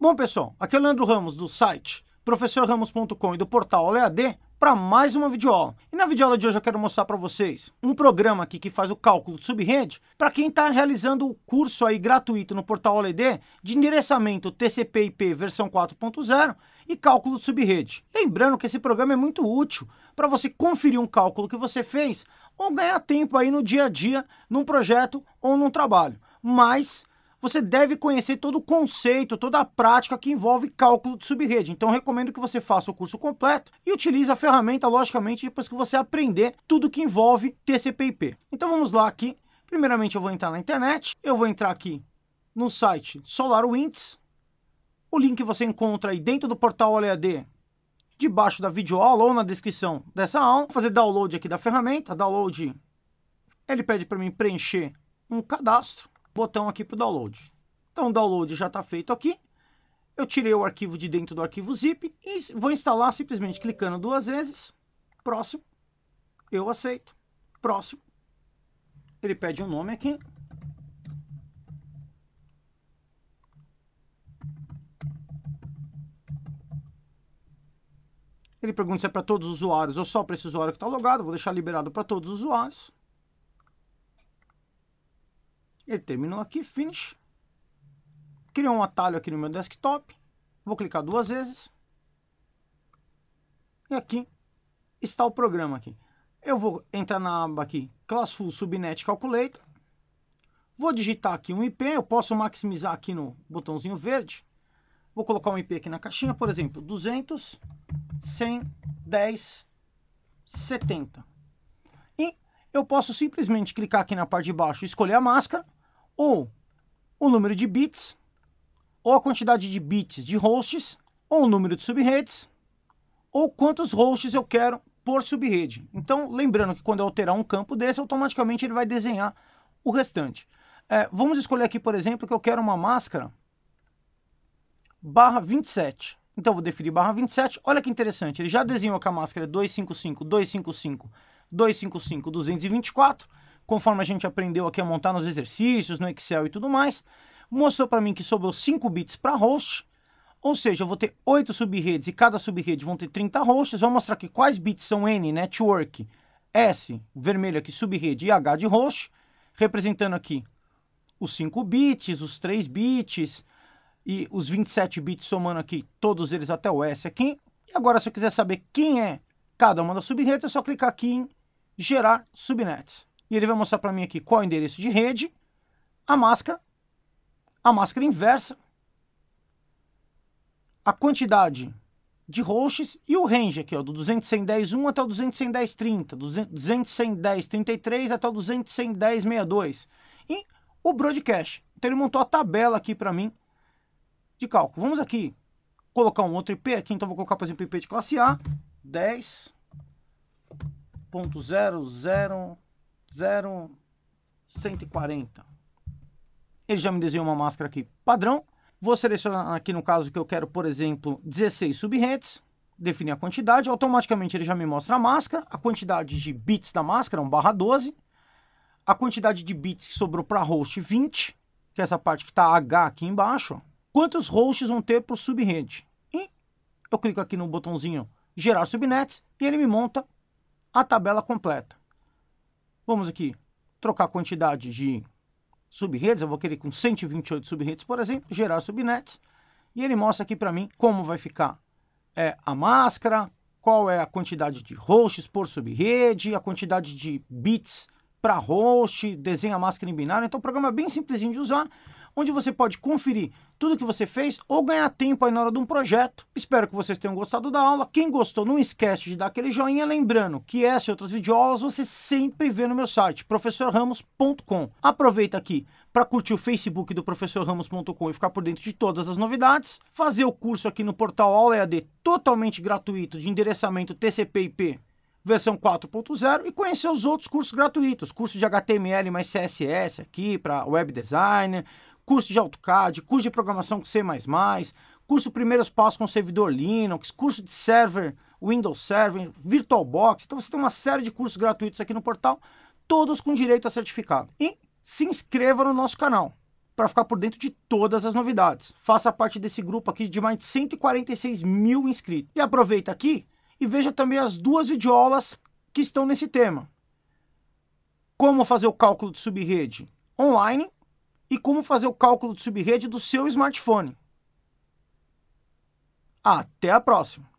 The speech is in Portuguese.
Bom, pessoal, aqui é o Leandro Ramos do site professorramos.com e do portal OLEAD para mais uma videoaula. E na videoaula de hoje eu quero mostrar para vocês um programa aqui que faz o cálculo de subrede para quem está realizando o curso aí gratuito no portal OLED de endereçamento TCP/IP versão 4.0 e cálculo de subrede. Lembrando que esse programa é muito útil para você conferir um cálculo que você fez ou ganhar tempo aí no dia a dia, num projeto ou num trabalho. Mas você deve conhecer todo o conceito, toda a prática que envolve cálculo de subrede. Então, recomendo que você faça o curso completo e utilize a ferramenta, logicamente, depois que você aprender tudo que envolve TCP/IP. Então, vamos lá aqui. Primeiramente, eu vou entrar na internet. Eu vou entrar aqui no site SolarWinds. O link você encontra aí dentro do portal OLED, debaixo da videoaula ou na descrição dessa aula. Vou fazer download aqui da ferramenta. Download. Ele pede para mim preencher um cadastro botão aqui para o download. Então o download já está feito aqui. Eu tirei o arquivo de dentro do arquivo zip e vou instalar simplesmente clicando duas vezes. Próximo. Eu aceito. Próximo. Ele pede um nome aqui. Ele pergunta se é para todos os usuários ou só para esse usuário que está logado. Vou deixar liberado para todos os usuários. Ele terminou aqui, finish. Criou um atalho aqui no meu desktop. Vou clicar duas vezes. E aqui está o programa aqui. Eu vou entrar na aba aqui, Classful Subnet Calculator. Vou digitar aqui um IP, eu posso maximizar aqui no botãozinho verde. Vou colocar um IP aqui na caixinha, por exemplo, 200, 100, 10, 70. E eu posso simplesmente clicar aqui na parte de baixo, escolher a máscara ou o número de bits, ou a quantidade de bits de hosts, ou o número de subredes, ou quantos hosts eu quero por subrede. Então, lembrando que quando eu alterar um campo desse, automaticamente ele vai desenhar o restante. É, vamos escolher aqui, por exemplo, que eu quero uma máscara barra 27. Então, eu vou definir barra 27. Olha que interessante, ele já desenhou que a máscara é 255, 255, 255, 224 conforme a gente aprendeu aqui a montar nos exercícios, no Excel e tudo mais, mostrou para mim que sobrou 5 bits para host, ou seja, eu vou ter 8 subredes e cada subrede vão ter 30 hosts, vou mostrar aqui quais bits são N, network, S, vermelho aqui, subrede e H de host, representando aqui os 5 bits, os 3 bits e os 27 bits somando aqui todos eles até o S aqui. E agora se eu quiser saber quem é cada uma das subredes, é só clicar aqui em gerar subnets. E ele vai mostrar para mim aqui qual é o endereço de rede, a máscara, a máscara inversa, a quantidade de hosts e o range aqui, ó, do 210.1 até o 210.30, 210.33 até o 210.62 e o broadcast. Então ele montou a tabela aqui para mim de cálculo. Vamos aqui colocar um outro IP aqui, então vou colocar, por exemplo, IP de classe A, 10.0.0 0,140. Ele já me desenhou uma máscara aqui padrão. Vou selecionar aqui no caso que eu quero, por exemplo, 16 subredes. definir a quantidade. Automaticamente ele já me mostra a máscara, a quantidade de bits da máscara, 1 barra 12. A quantidade de bits que sobrou para host, 20, que é essa parte que está H aqui embaixo. Quantos hosts vão ter por subrede? E eu clico aqui no botãozinho gerar subnets e ele me monta a tabela completa. Vamos aqui trocar a quantidade de subredes, eu vou querer com 128 subredes, por exemplo, gerar subnets, e ele mostra aqui para mim como vai ficar é, a máscara, qual é a quantidade de hosts por subrede, a quantidade de bits para host, desenha a máscara em binário, então o programa é bem simplesinho de usar, onde você pode conferir tudo que você fez ou ganhar tempo aí na hora de um projeto. Espero que vocês tenham gostado da aula. Quem gostou, não esquece de dar aquele joinha. Lembrando que essa e outras videoaulas você sempre vê no meu site, professorramos.com. Aproveita aqui para curtir o Facebook do professorramos.com e ficar por dentro de todas as novidades. Fazer o curso aqui no portal Aula EAD totalmente gratuito de endereçamento TCP/IP versão 4.0 e conhecer os outros cursos gratuitos, curso de HTML mais CSS aqui para web designer, curso de AutoCAD, curso de programação com C++, curso primeiros passos com servidor Linux, curso de server, Windows Server, VirtualBox. Então você tem uma série de cursos gratuitos aqui no portal, todos com direito a certificado. E se inscreva no nosso canal para ficar por dentro de todas as novidades. Faça parte desse grupo aqui de mais de 146 mil inscritos. E aproveita aqui e veja também as duas videoaulas que estão nesse tema. Como fazer o cálculo de subrede online e como fazer o cálculo de subrede do seu smartphone. Até a próxima!